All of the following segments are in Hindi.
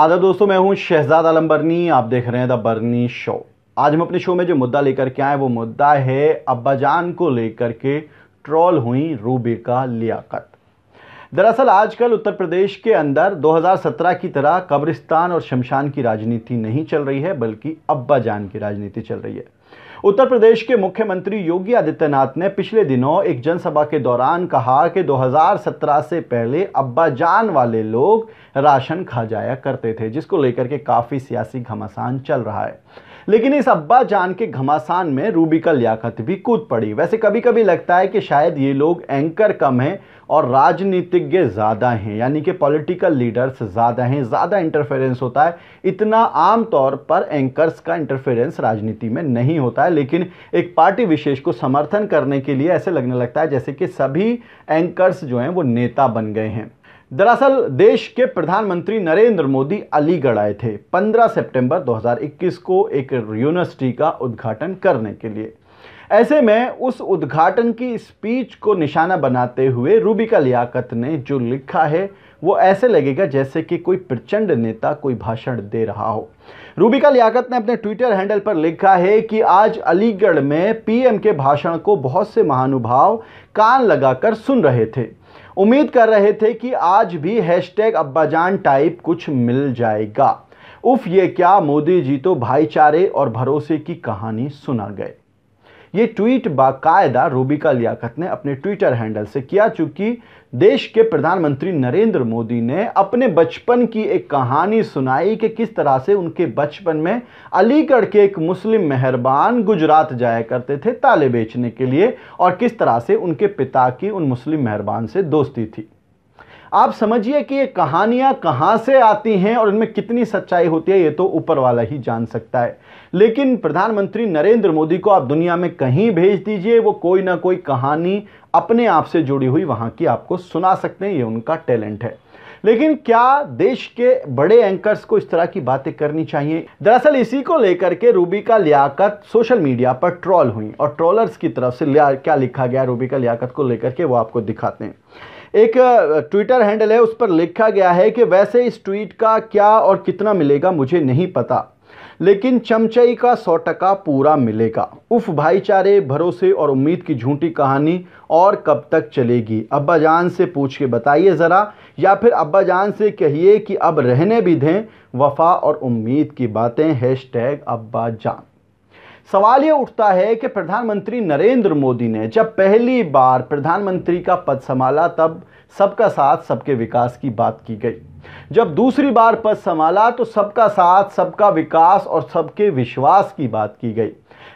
आदा दोस्तों मैं हूं शहजाद आलम बर्नी आप देख रहे हैं द बर्नी शो आज हम अपने शो में जो मुद्दा लेकर के आए वो मुद्दा है अब्बाजान को लेकर के ट्रोल हुई रूबिका लियाकत दरअसल आजकल उत्तर प्रदेश के अंदर 2017 की तरह कब्रिस्तान और शमशान की राजनीति नहीं चल रही है बल्कि अब्बा जान की राजनीति चल रही है उत्तर प्रदेश के मुख्यमंत्री योगी आदित्यनाथ ने पिछले दिनों एक जनसभा के दौरान कहा कि 2017 से पहले अब्बा जान वाले लोग राशन खा जाया करते थे जिसको लेकर के काफ़ी सियासी घमासान चल रहा है लेकिन इस अब्बा जान के घमासान में रूबिका लियाकत भी कूद पड़ी वैसे कभी कभी लगता है कि शायद ये लोग एंकर कम हैं और राजनीतिज्ञ ज़्यादा हैं यानी कि पॉलिटिकल लीडर्स ज़्यादा हैं ज़्यादा इंटरफेरेंस होता है इतना आम तौर पर एंकर्स का इंटरफेरेंस राजनीति में नहीं होता है लेकिन एक पार्टी विशेष को समर्थन करने के लिए ऐसे लगने लगता है जैसे कि सभी एंकर्स जो हैं वो नेता बन गए हैं दरअसल देश के प्रधानमंत्री नरेंद्र मोदी अलीगढ़ आए थे 15 सितंबर 2021 को एक यूनिवर्सिटी का उद्घाटन करने के लिए ऐसे में उस उद्घाटन की स्पीच को निशाना बनाते हुए रूबिका लियाकत ने जो लिखा है वो ऐसे लगेगा जैसे कि कोई प्रचंड नेता कोई भाषण दे रहा हो रूबिका लियाकत ने अपने ट्विटर हैंडल पर लिखा है कि आज अलीगढ़ में पीएम के भाषण को बहुत से महानुभाव कान लगाकर सुन रहे थे उम्मीद कर रहे थे कि आज भी हैशटैग अब्बाजान टाइप कुछ मिल जाएगा उफ ये क्या मोदी जी तो भाईचारे और भरोसे की कहानी सुना गए ये ट्वीट बाकायदा रूबिका लियाकत ने अपने ट्विटर हैंडल से किया चूंकि देश के प्रधानमंत्री नरेंद्र मोदी ने अपने बचपन की एक कहानी सुनाई कि किस तरह से उनके बचपन में अलीगढ़ के एक मुस्लिम मेहरबान गुजरात जाया करते थे ताले बेचने के लिए और किस तरह से उनके पिता की उन मुस्लिम मेहरबान से दोस्ती थी आप समझिए कि ये कहानियां कहाँ से आती हैं और इनमें कितनी सच्चाई होती है ये तो ऊपर वाला ही जान सकता है लेकिन प्रधानमंत्री नरेंद्र मोदी को आप दुनिया में कहीं भेज दीजिए वो कोई ना कोई कहानी अपने आप से जुड़ी हुई वहां की आपको सुना सकते हैं ये उनका टैलेंट है लेकिन क्या देश के बड़े एंकर्स को इस तरह की बातें करनी चाहिए दरअसल इसी को लेकर के रूबिका लियाकत सोशल मीडिया पर ट्रोल हुई और ट्रोलर्स की तरफ से क्या लिखा गया रूबिका लियाकत को लेकर के वो आपको दिखाते हैं एक ट्विटर हैंडल है उस पर लिखा गया है कि वैसे इस ट्वीट का क्या और कितना मिलेगा मुझे नहीं पता लेकिन चमचई का सौ टका पूरा मिलेगा उफ भाईचारे भरोसे और उम्मीद की झूठी कहानी और कब तक चलेगी अब्बा जान से पूछ के बताइए ज़रा या फिर अब्बा जान से कहिए कि अब रहने भी दें वफा और उम्मीद की बातें हैश टैग अब्बा जान सवाल ये उठता है कि प्रधानमंत्री नरेंद्र मोदी ने जब पहली बार प्रधानमंत्री का पद संभाला तब सबका साथ सबके विकास की बात की गई जब दूसरी बार पद संभाला तो सबका साथ सबका विकास और सबके विश्वास की बात की गई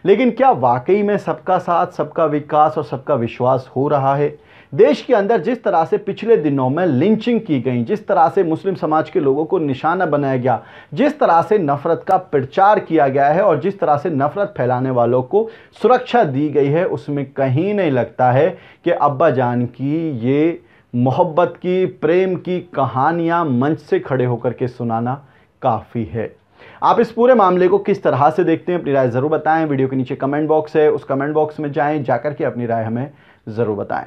लेकिन क्या वाकई में सबका साथ सबका विकास और सबका विश्वास हो रहा है देश के अंदर जिस तरह से पिछले दिनों में लिंचिंग की गई जिस तरह से मुस्लिम समाज के लोगों को निशाना बनाया गया जिस तरह से नफरत का प्रचार किया गया है और जिस तरह से नफरत फैलाने वालों को सुरक्षा दी गई है उसमें कहीं नहीं लगता है कि अब्बा जान की ये मोहब्बत की प्रेम की कहानियाँ मंच से खड़े होकर के सुनाना काफ़ी है आप इस पूरे मामले को किस तरह से देखते हैं अपनी राय ज़रूर बताएं वीडियो के नीचे कमेंट बॉक्स है उस कमेंट बॉक्स में जाएं जाकर के अपनी राय हमें ज़रूर बताएं